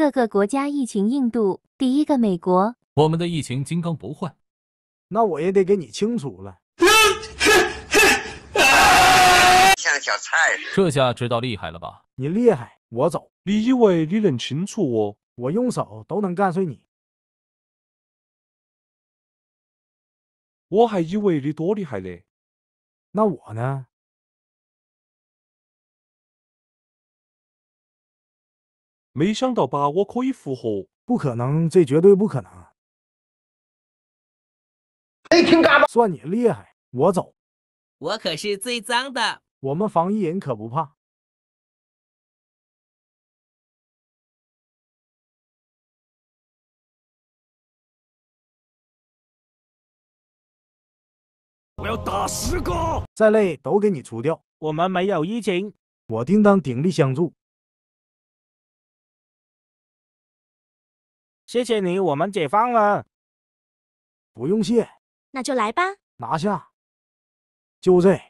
各个国家疫情硬度，第一个美国，我们的疫情金刚不坏，那我也得给你清除了。像小菜似的，这下知道厉害了吧？你厉害，我走。你以为你能清除我？我用手都能干碎你。我还以为你多厉害呢，那我呢？没想到吧，我可以复活？不可能，这绝对不可能！哎，听嘎巴，算你厉害！我走。我可是最脏的，我们防疫人可不怕。我要打十个，再累都给你除掉。我们没有疫情。我叮当鼎力相助。谢谢你，我们解放了。不用谢，那就来吧，拿下，就这。